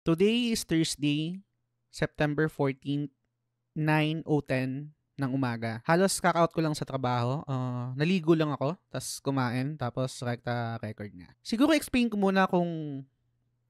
Today is Thursday, September 14, 9.10 ng umaga. Halos kakaout ko lang sa trabaho. Uh, naligo lang ako, tapos kumain, tapos rekta ah, record nga. Siguro explain ko muna kung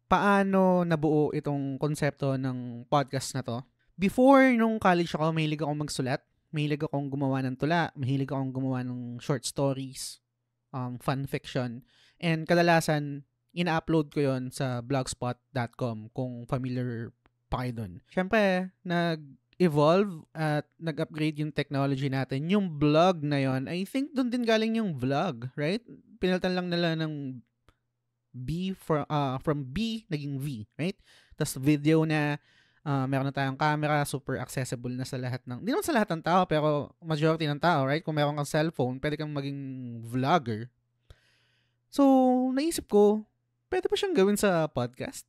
paano nabuo itong konsepto ng podcast na to. Before nung college ako, mahilig akong magsulat. Mahilig akong gumawa ng tula. Mahilig akong gumawa ng short stories, um, fan fiction. And kadalasan, ina-upload ko yon sa blogspot.com kung familiar pa kayo dun. Siyempre, nag-evolve at nag-upgrade yung technology natin. Yung blog na yon, I think doon din galing yung vlog, right? Pinalitan lang nila ng B for, uh, from B naging V, right? Tapos video na uh, meron na tayong camera, super accessible na sa lahat ng, hindi naman sa lahat ng tao, pero majority ng tao, right? Kung meron kang cellphone, pwede kang maging vlogger. So, naisip ko, pwede ba siyang gawin sa podcast?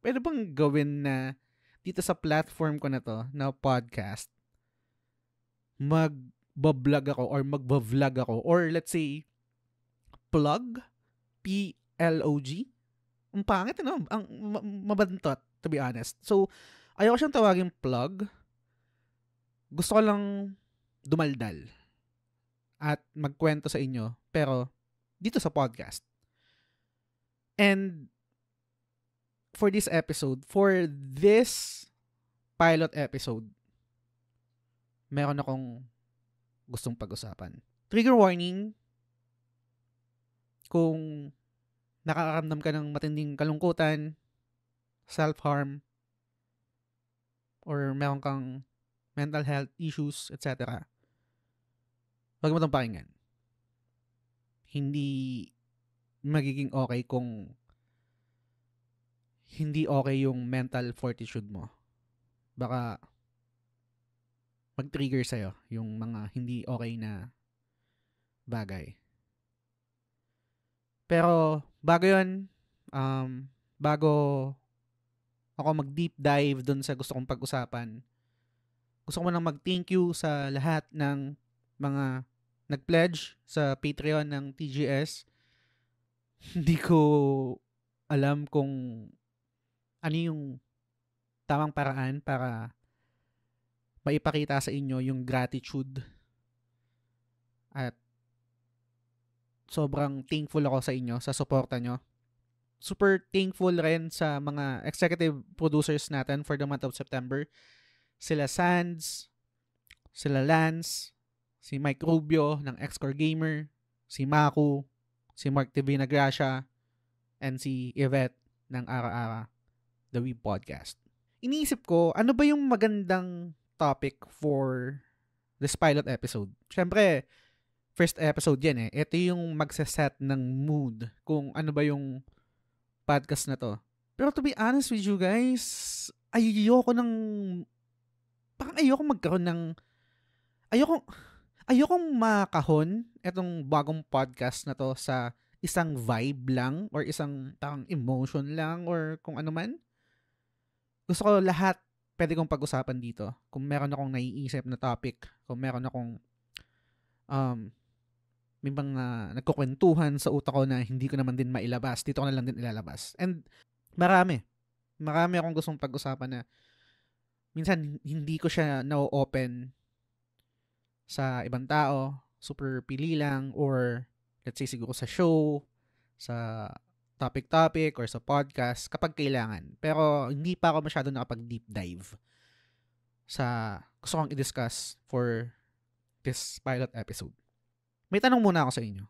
Pwede bang gawin na dito sa platform ko na to, na podcast, magbablog ako or magbablog ako or let's say, plug, P-L-O-G. Ang pangit, ano? Ang mabantot, to be honest. So, ayoko siyang tawagin plug. Gusto ko lang dumaldal at magkwento sa inyo, pero dito sa podcast. And for this episode, for this pilot episode, meron akong gustong pag-usapan. Trigger warning, kung nakakaramdam ka ng matinding kalungkutan, self-harm, or meron kang mental health issues, etc. Huwag mo itong pakinggan. Hindi magiging okay kung hindi okay yung mental fortitude mo. Baka mag-trigger sa'yo yung mga hindi okay na bagay. Pero bago yun, um, bago ako mag-deep dive dun sa gusto kong pag-usapan, gusto ko nang mag-thank you sa lahat ng mga nag-pledge sa Patreon ng TGS hindi ko alam kung ano yung tamang paraan para maipakita sa inyo yung gratitude at sobrang thankful ako sa inyo sa suporta nyo. Super thankful rin sa mga executive producers natin for the month of September. Sila Sands, sila Lance, si Mike Rubio ng Xcore Gamer, si Maku, si Mark TV na Gracia and si Yvette ng Ara-Ara, The Web Podcast. Iniisip ko, ano ba yung magandang topic for this pilot episode? Siyempre, first episode yan eh. Ito yung magsaset ng mood kung ano ba yung podcast na to. Pero to be honest with you guys, ayoko ng... Parang ayoko magkaroon ng... Ayoko ayokong makahon itong bagong podcast na to sa isang vibe lang or isang tang emotion lang or kung ano man. Gusto ko lahat pwede kong pag-usapan dito. Kung meron akong naiisip na topic, kung meron akong um, may mga uh, nagkukwentuhan sa utak ko na hindi ko naman din mailabas, dito ko na lang din ilalabas. And marami. Marami akong gustong pag-usapan na minsan hindi ko siya na-open sa ibang tao, super pili lang, or let's say siguro sa show, sa topic-topic, or sa podcast, kapag kailangan. Pero hindi pa ako masyado nakapag-deep dive sa gusto kong i-discuss for this pilot episode. May tanong muna ako sa inyo.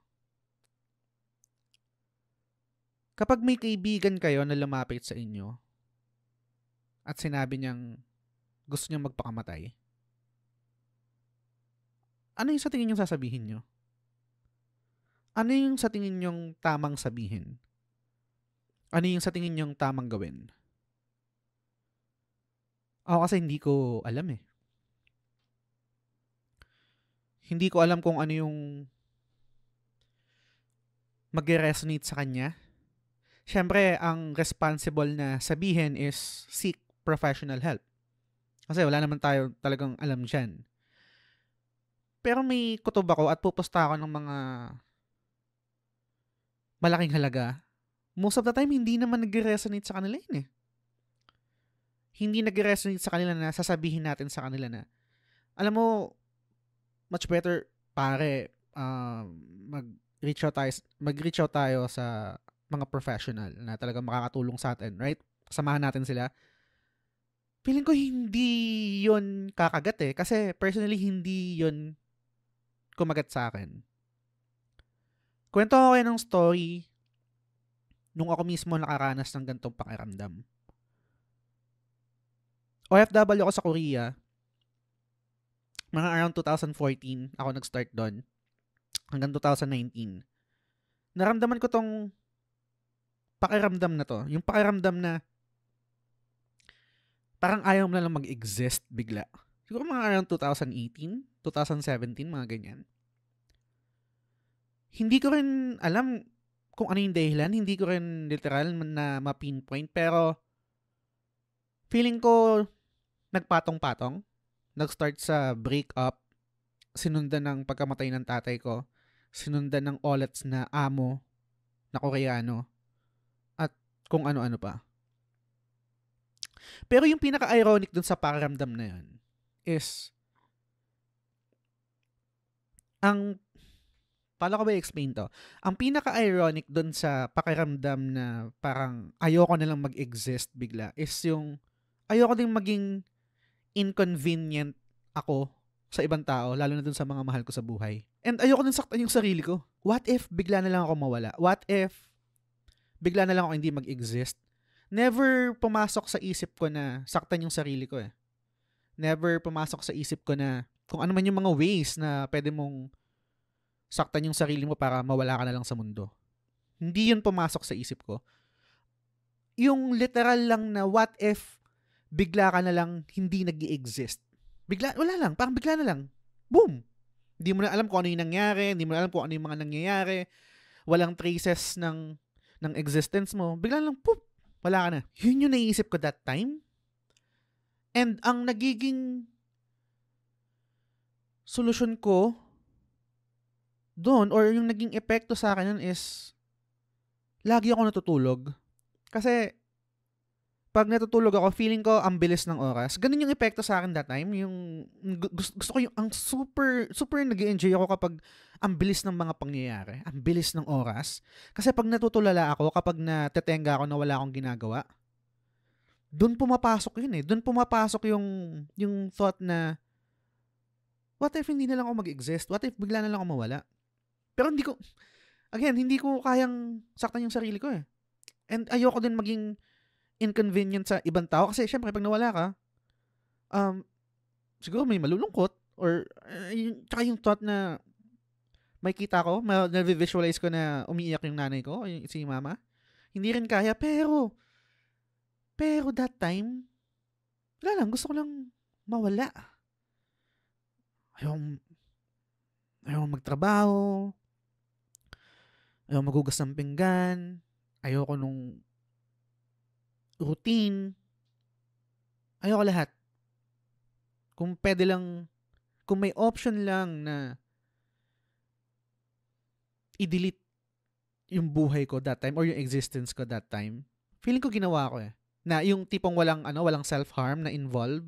Kapag may kaibigan kayo na lumapit sa inyo at sinabi niyang gusto niyang magpakamatay, ano yung sa tingin yung sasabihin nyo? Ano yung sa tingin yung tamang sabihin? Ano yung sa tingin yung tamang gawin? Ako kasi hindi ko alam eh. Hindi ko alam kung ano yung mag-resonate sa kanya. Siyempre, ang responsible na sabihin is seek professional help. Kasi wala naman tayo talagang alam dyan. Pero may kutob ako at puposta ako ng mga malaking halaga. Most of the time, hindi naman nag-resonate sa kanila yun eh. Hindi nag-resonate sa kanila na sasabihin natin sa kanila na, alam mo, much better, pare, uh, mag-reach out tayo, mag-reach out tayo sa mga professional na talaga makakatulong sa atin, right? Samahan natin sila. Feeling ko hindi yon kakagat eh. Kasi personally, hindi yon kumagat sa akin. Kwento ko kayo ng story nung ako mismo nakaranas ng gantong pakiramdam. OFW ako sa Korea. Mga around 2014, ako nag-start doon. Hanggang 2019. Naramdaman ko tong pakiramdam na to. Yung pakiramdam na parang ayaw mo na lang mag-exist bigla. Siguro mga around 2018, 2017, mga ganyan. Hindi ko rin alam kung ano yung dahilan. Hindi ko rin literal na ma-pinpoint. Pero feeling ko nagpatong-patong. Nag-start sa breakup. Sinundan ng pagkamatay ng tatay ko. Sinundan ng olets na amo na koreano. At kung ano-ano pa. Pero yung pinaka-ironic dun sa pakiramdam na yun, is ang paano ko ba i-explain to? Ang pinaka-ironic dun sa pakiramdam na parang ayoko na lang mag-exist bigla is yung ayoko ding maging inconvenient ako sa ibang tao, lalo na dun sa mga mahal ko sa buhay. And ayoko din saktan yung sarili ko. What if bigla na lang ako mawala? What if bigla na lang ako hindi mag-exist? Never pumasok sa isip ko na saktan yung sarili ko eh never pumasok sa isip ko na kung ano man yung mga ways na pwede mong saktan yung sarili mo para mawala ka na lang sa mundo. Hindi yun pumasok sa isip ko. Yung literal lang na what if bigla ka na lang hindi nag exist Bigla, wala lang. Parang bigla na lang. Boom! Hindi mo na alam kung ano yung nangyari, hindi mo na alam kung ano yung mga nangyayari, walang traces ng ng existence mo. Bigla lang, poof! Wala ka na. Yun yung naisip ko that time And ang nagiging solusyon ko doon or yung naging epekto sa akin nun is lagi ako natutulog. Kasi pag natutulog ako, feeling ko ang bilis ng oras. Ganun yung epekto sa akin that time. Yung, gusto, gusto ko yung, ang super, super nag enjoy ako kapag ang bilis ng mga pangyayari. Ang bilis ng oras. Kasi pag natutulala ako, kapag natetenga ako na wala akong ginagawa, doon pumapasok yun eh. Doon pumapasok yung, yung thought na, what if hindi na lang ako mag-exist? What if bigla na lang ako mawala? Pero hindi ko, again, hindi ko kayang saktan yung sarili ko eh. And ayoko din maging inconvenient sa ibang tao. Kasi syempre, pag nawala ka, um, siguro may malulungkot or uh, yung, tsaka yung thought na may kita ko, na-visualize ko na umiiyak yung nanay ko, yung, si mama. Hindi rin kaya, pero pero that time, wala lang, gusto ko lang mawala. Ayaw, ayaw magtrabaho, ayaw magugas ng pinggan, ayaw ko nung routine, ayaw ko lahat. Kung pwede lang, kung may option lang na i-delete yung buhay ko that time or yung existence ko that time, feeling ko ginawa ko eh na yung tipong walang ano, walang self-harm na involve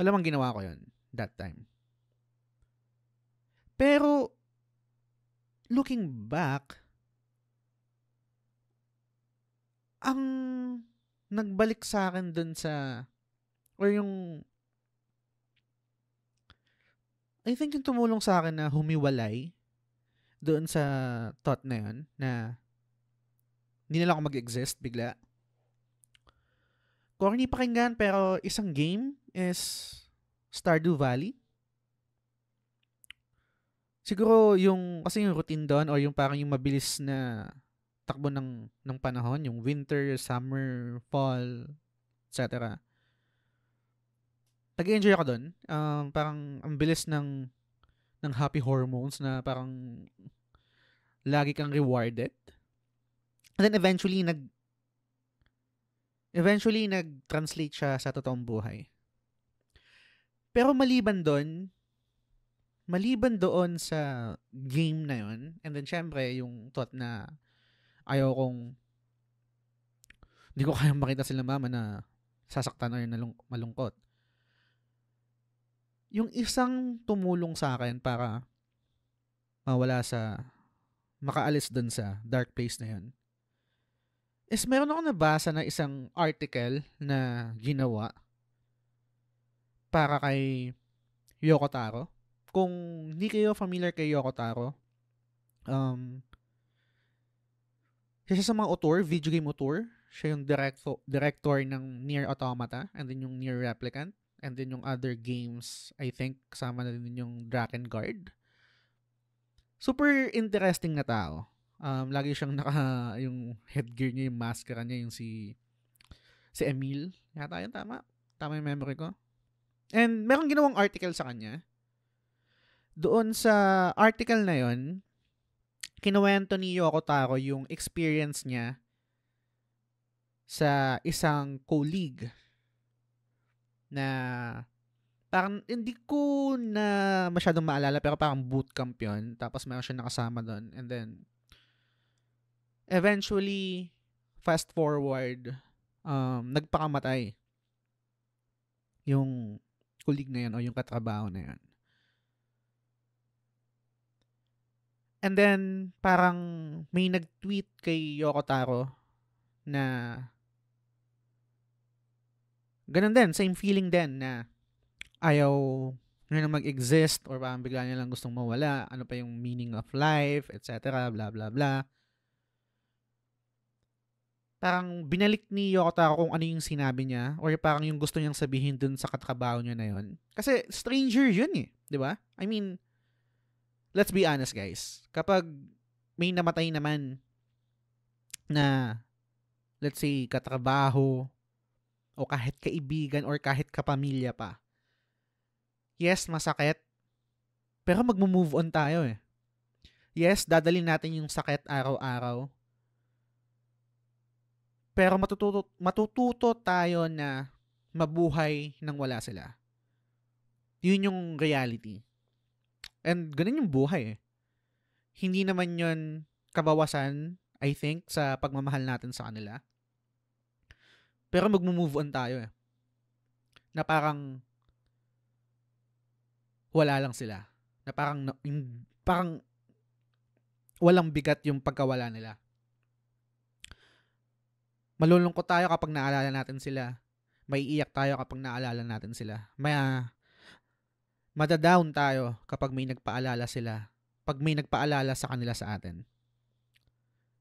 Wala mang ginawa ko 'yon that time. Pero looking back, ang nagbalik sa akin dun sa or yung I think yung tumulong sa akin na humiwalay doon sa thought na yun na hindi na lang ako mag-exist bigla. Corny pakinggan pero isang game is Stardew Valley. Siguro yung kasi yung routine doon or yung parang yung mabilis na takbo ng ng panahon, yung winter, summer, fall, etc. Nag-enjoy ako doon. Um, parang ang bilis ng ng happy hormones na parang lagi kang rewarded. And then eventually, nag, eventually, nag-translate siya sa totoong buhay. Pero maliban doon, maliban doon sa game na yon and then syempre yung thought na ayaw kong hindi ko kayang makita sila mama na sasaktan o yun nalung, malungkot. Yung isang tumulong sa akin para mawala sa makaalis dun sa dark place na yun is meron ako nabasa na isang article na ginawa para kay Yoko Taro. Kung hindi kayo familiar kay Yoko Taro, um, siya sa mga author, video game author, siya yung director, director ng Near Automata and then yung Near Replicant and then yung other games, I think, kasama na din yung Dragon Guard. Super interesting na tao um, lagi siyang naka, yung headgear niya, yung maskara niya, yung si, si Emil. Yata yun, tama. Tama yung memory ko. And meron ginawang article sa kanya. Doon sa article na yon kinuwento ni Yoko Taro yung experience niya sa isang colleague na parang hindi ko na masyadong maalala pero parang bootcamp yun. Tapos meron siya nakasama doon. And then, eventually, fast forward, um, nagpakamatay yung kulig na yan o yung katrabaho na yan. And then, parang may nag-tweet kay Yoko Taro na ganun din, same feeling din na ayaw na mag-exist or parang bigla lang gustong mawala, ano pa yung meaning of life, etc., bla bla bla parang binalik ni Yokotaro kung ano yung sinabi niya or parang yung gusto niyang sabihin dun sa katrabaho niya na yun. Kasi stranger yun eh, di ba? I mean, let's be honest guys. Kapag may namatay naman na let's say katrabaho o kahit kaibigan or kahit kapamilya pa. Yes, masakit. Pero magmo-move on tayo eh. Yes, dadalhin natin yung sakit araw-araw pero matututo, matututo tayo na mabuhay nang wala sila. Yun yung reality. And ganun yung buhay eh. Hindi naman yun kabawasan, I think, sa pagmamahal natin sa kanila. Pero magmo-move on tayo eh. Na parang wala lang sila. Na parang parang walang bigat yung pagkawala nila malulungkot tayo kapag naalala natin sila. May iyak tayo kapag naalala natin sila. May, uh, madadown tayo kapag may nagpaalala sila. Pag may nagpaalala sa kanila sa atin.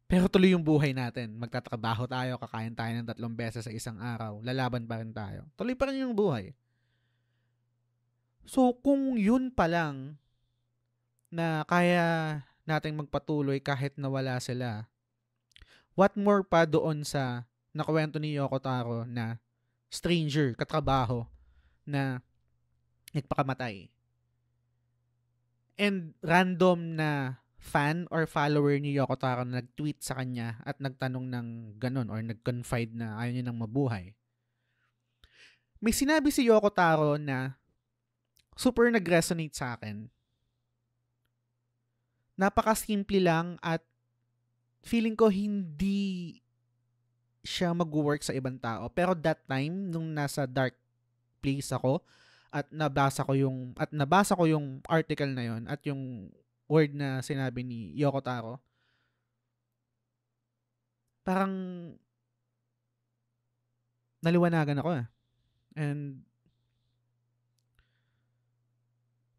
Pero tuloy yung buhay natin. Magtatrabaho tayo, kakain tayo ng tatlong beses sa isang araw. Lalaban pa rin tayo. Tuloy pa rin yung buhay. So, kung yun pa lang na kaya nating magpatuloy kahit nawala sila, what more pa doon sa na kwento ni Yoko Taro na stranger, katrabaho, na nagpakamatay. And random na fan or follower ni Yoko Taro na nag-tweet sa kanya at nagtanong ng ganun or nag-confide na ayaw niya ng mabuhay. May sinabi si Yoko Taro na super nag-resonate sa akin. Napaka-simple lang at feeling ko hindi siya mag-work sa ibang tao. Pero that time, nung nasa dark place ako, at nabasa ko yung at nabasa ko yung article na yon at yung word na sinabi ni Yoko Taro parang naliwanagan ako eh. And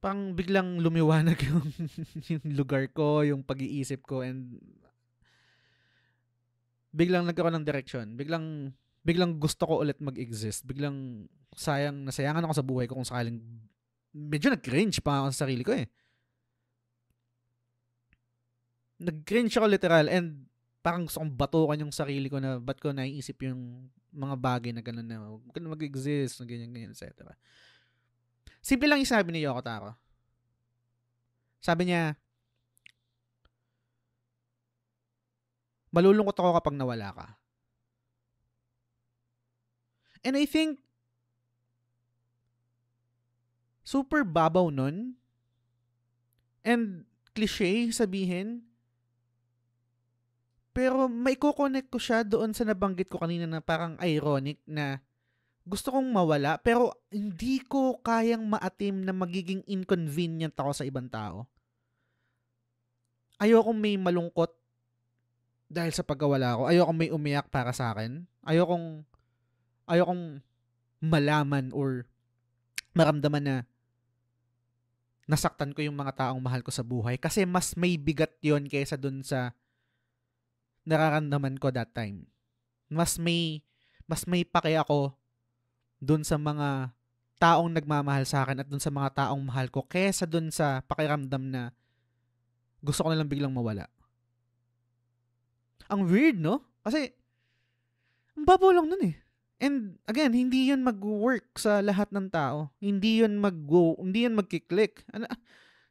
pang biglang lumiwanag yung, yung lugar ko, yung pag-iisip ko and biglang nagkaroon ng direction. Biglang biglang gusto ko ulit mag-exist. Biglang sayang, nasayangan ako sa buhay ko kung sakaling medyo nag-cringe pa ako sa sarili ko eh. Nag-cringe ako literal and parang gusto kong batukan yung sarili ko na ba't ko naiisip yung mga bagay na gano'n na huwag ka na mag-exist, na ganyan, ganyan, etc. Simple lang yung sabi ni Yoko Taro. Sabi niya, malulungkot ako kapag nawala ka. And I think, super babaw nun. And cliche sabihin. Pero may connect ko siya doon sa nabanggit ko kanina na parang ironic na gusto kong mawala pero hindi ko kayang maatim na magiging inconvenient ako sa ibang tao. Ayokong may malungkot dahil sa pagkawala ko, ayokong may umiyak para sa akin. Ayokong, ayokong malaman or maramdaman na nasaktan ko yung mga taong mahal ko sa buhay kasi mas may bigat yon kaysa dun sa nararamdaman ko that time. Mas may mas may pake ako dun sa mga taong nagmamahal sa akin at dun sa mga taong mahal ko kaysa dun sa pakiramdam na gusto ko na lang biglang mawala. Ang weird, no? Kasi, ang babo lang nun eh. And again, hindi yun mag-work sa lahat ng tao. Hindi yun mag-go, hindi yun magki-click. Ano, ah,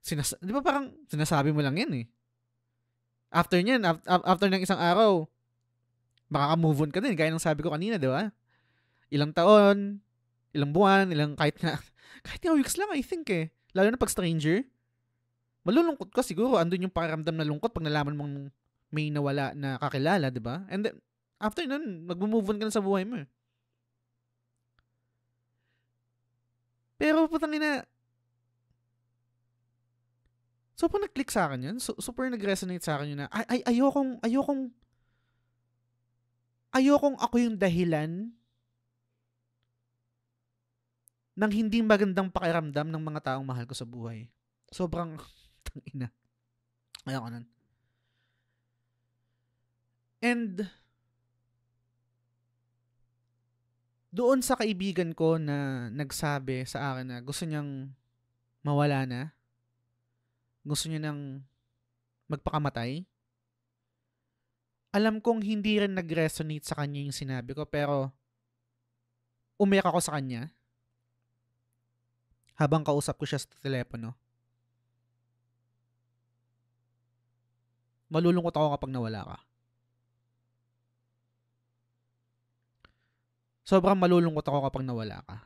sinas di ba parang sinasabi mo lang yan eh. After nyan, af- after ng isang araw, baka move on ka din. Gaya ng sabi ko kanina, di ba? Ilang taon, ilang buwan, ilang kahit na, kahit nga weeks lang I think eh. Lalo na pag stranger. Malulungkot ka siguro. Andun yung pakiramdam na lungkot pag nalaman mong may nawala na kakilala, 'di ba? And then after nun, mag move on ka na sa buhay mo. Eh. Pero putang ina So, pag nag-click sa akin yun, so, super nag-resonate sa akin yun na, ay, ay, ayokong, ayokong, ayokong ako yung dahilan ng hindi magandang pakiramdam ng mga taong mahal ko sa buhay. Sobrang, tangina. Ayoko nun. And doon sa kaibigan ko na nagsabi sa akin na gusto niyang mawala na, gusto niya nang magpakamatay, alam kong hindi rin nag-resonate sa kanya yung sinabi ko pero umiyak ako sa kanya habang kausap ko siya sa telepono. Malulungkot ako kapag nawala ka. sobrang malulungkot ako kapag nawala ka.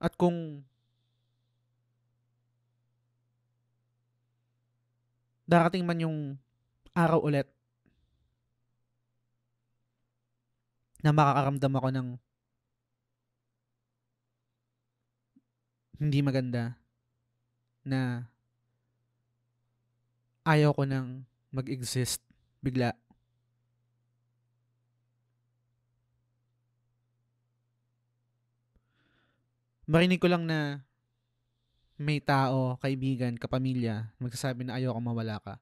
At kung darating man yung araw ulit na makakaramdam ako ng hindi maganda na ayaw ko nang mag-exist bigla. Marinig ko lang na may tao, kaibigan, kapamilya, magsasabi na ayaw ko mawala ka.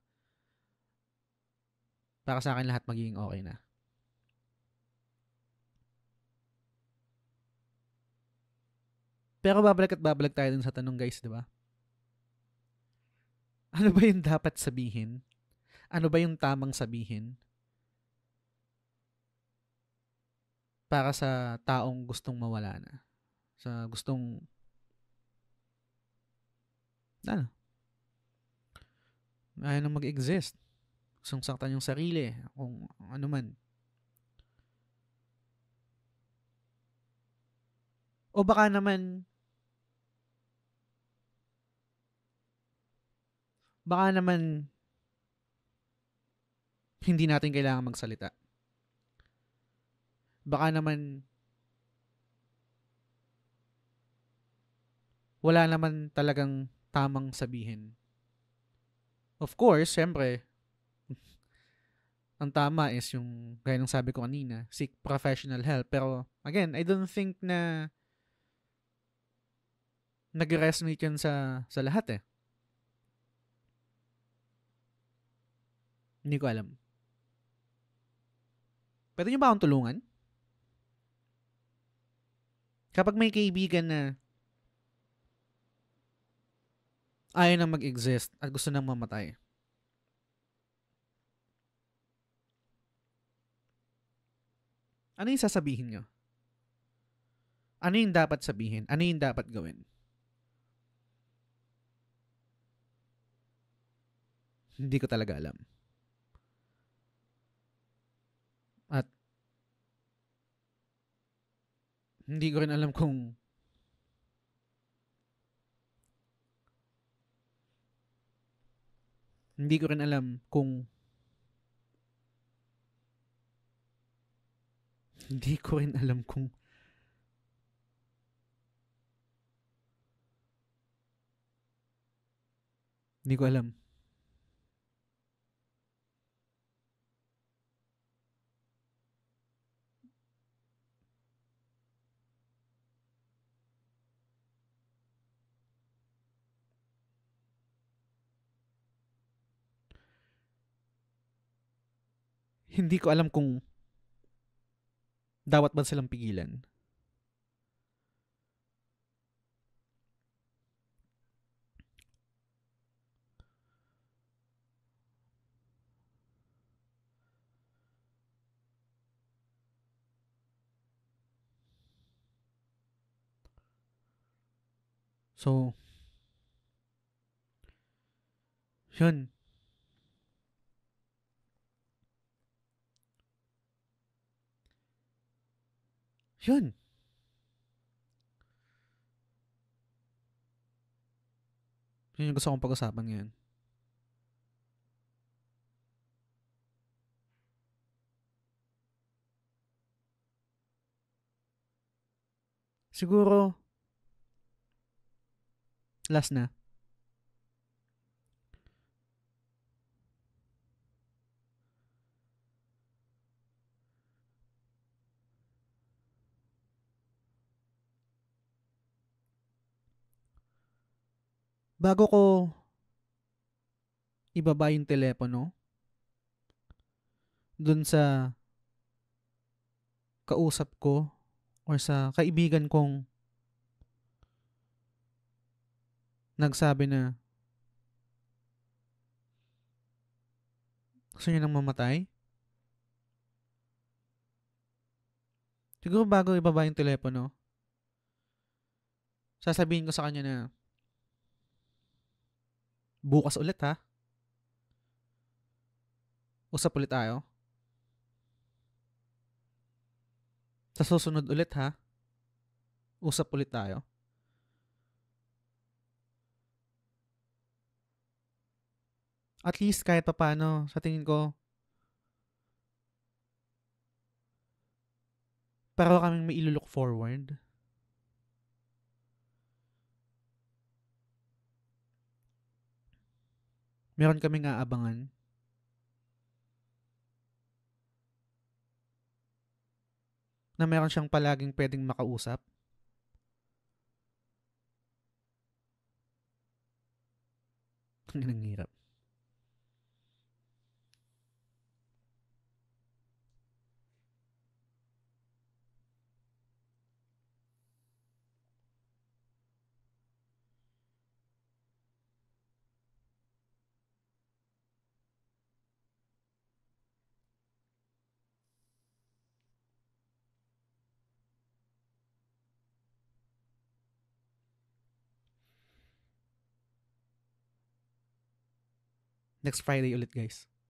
Para sa akin lahat magiging okay na. Pero babalik at babalik tayo dun sa tanong guys, di ba? Ano ba yung dapat sabihin? Ano ba yung tamang sabihin? Para sa taong gustong mawala na. Sa gustong... Ano? Ayaw na mag-exist. Gustong saktan yung sarili. Kung ano man. O baka naman baka naman hindi natin kailangan magsalita. Baka naman wala naman talagang tamang sabihin. Of course, syempre, ang tama is yung, gaya ng sabi ko kanina, seek professional help. Pero, again, I don't think na nag-resonate yun sa, sa lahat eh. Hindi ko alam. Pwede nyo ba akong tulungan? Kapag may kaibigan na ayaw nang mag-exist at gusto nang mamatay. Ano yung sasabihin nyo? Ano yung dapat sabihin? Ano yung dapat gawin? Hindi ko talaga alam. At hindi ko rin alam kung hindi ko rin alam kung hindi ko rin alam kung hindi ko alam hindi ko alam kung dapat ba silang pigilan. So, yun. Yun. Yun yung gusto kong pag-usapan ngayon. Siguro, last na. bago ko ibaba yung telepono dun sa kausap ko or sa kaibigan kong nagsabi na gusto niya nang mamatay? Siguro bago ibaba yung telepono, sasabihin ko sa kanya na Bukas ulit ha. Usap ulit tayo. Sa susunod ulit ha. Usap ulit tayo. At least kahit pa paano, sa tingin ko, pero kaming may ilo-look forward. Meron kaming aabangan. Na meron siyang palaging pwedeng makausap. Ang hirap. next Friday ulit guys.